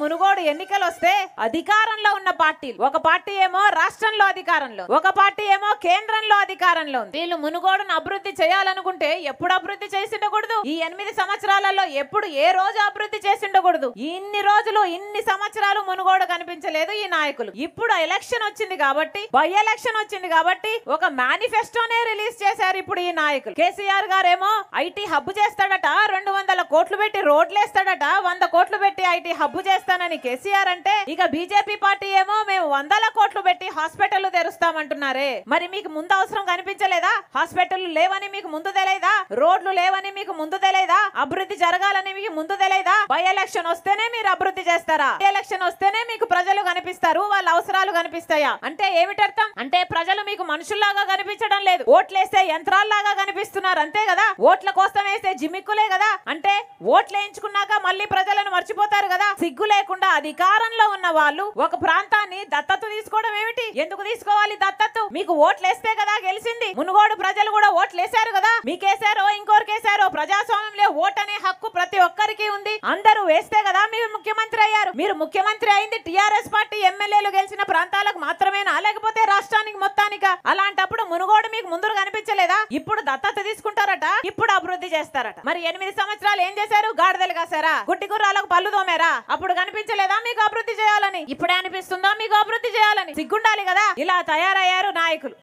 మునుగోడు ఎన్నికలు వస్తే అధికారంలో ఉన్న పార్టీలు ఒక పార్టీ ఏమో రాష్ట్రంలో అధికారంలో ఒక పార్టీ ఏమో కేంద్రంలో అధికారంలో ఉంది వీళ్ళు మునుగోడును అభివృద్ధి చేయాలనుకుంటే ఎప్పుడు అభివృద్ధి చేసి ఉండకూడదు ఈ ఎనిమిది సంవత్సరాలలో ఎప్పుడు ఏ రోజు అభివృద్ధి చేసి ఉండకూడదు ఇన్ని రోజులు ఇన్ని సంవత్సరాలు మునుగోడు కనిపించలేదు ఈ నాయకులు ఇప్పుడు ఎలక్షన్ వచ్చింది కాబట్టి బై ఎలక్షన్ వచ్చింది కాబట్టి ఒక మేనిఫెస్టోనే రిలీజ్ చేశారు ఇప్పుడు ఈ నాయకులు కేసీఆర్ గారేమో ఐటీ హబ్ చేస్తాడట రెండు వందల కోట్లు పెట్టి రోడ్లు వేస్తాడట వంద కోట్లు పెట్టి ఐటీ హబ్ చేస్తాడు చేస్తానని కేసీఆర్ అంటే ఇక బీజేపీ పార్టీ ఏమో మేము వందల కోట్లు పెట్టి హాస్పిటల్ తెరుస్తామంటున్నారే మరి మీకు ముందు అవసరం కనిపించలేదా హాస్పిటల్ లేవని మీకు ముందు తెలియదా రోడ్లు లేవని మీకు ముందు తెలియదా అభివృద్ధి జరగాలని మీకు ముందు తెలియదా బై ఎలక్షన్ వస్తేనే మీరు అభివృద్ధి చేస్తారా ఎలక్షన్ వస్తేనే మీకు ప్రజలు కనిపిస్తారు వాళ్ళ అవసరాలు కనిపిస్తాయా అంటే ఏమిటర్థం అంటే ప్రజలు మీకు మనుషుల్లాగా కనిపించడం లేదు ఓట్లేస్తే యంత్రాల్లాగా కనిపిస్తున్నారు అంతే కదా ఓట్ల కోసం వేస్తే జిమ్మిక్కులే కదా అంటే ఓట్లు వేయించుకున్నాక మళ్ళీ ప్రజలను మర్చిపోతారు కదా సిగ్గులే లేకుండా అధికారంలో ఉన్న వాళ్ళు ఒక ప్రాంతాన్ని దత్తత తీసుకోవడం ఏమిటి ఎందుకు తీసుకోవాలి దత్తత మీకు ఓట్లేస్తే కదా గెలిచింది మునుగోడు ప్రజలు కూడా ఓట్లేశారు కదా మీకేసారో ఇంకోరికేసారో ప్రజాస్వామ్యంలో ఓట్ అనే హక్కు ప్రతి ఒక్కరికి ఉంది అందరూ వేస్తే కదా మీరు ముఖ్యమంత్రి అయ్యారు మీరు ముఖ్యమంత్రి అయింది టిఆర్ఎస్ పార్టీ ఎమ్మెల్యేలు గెలిచిన ప్రాంతాలకు మాత్రమేనా లేకపోతే రాష్ట్రానికి మొత్తం ఇక అలాంటప్పుడు మునుగోడు మీకు ముందు కనిపించలేదా ఇప్పుడు దత్తత తీసుకుంటారట ఇప్పుడు అభివృద్ధి చేస్తారట మరి ఎనిమిది సంవత్సరాలు ఏం చేశారు గాడిదలు కాసారా గుడ్డి గుర్రాలకు పళ్ళు తోమారా అప్పుడు కనిపించలేదా మీకు అభివృద్ధి చేయాలని ఇప్పుడే అనిపిస్తుందా మీకు అభివృద్ధి చేయాలని సిగ్గుండాలి కదా ఇలా తయారయ్యారు నాయకులు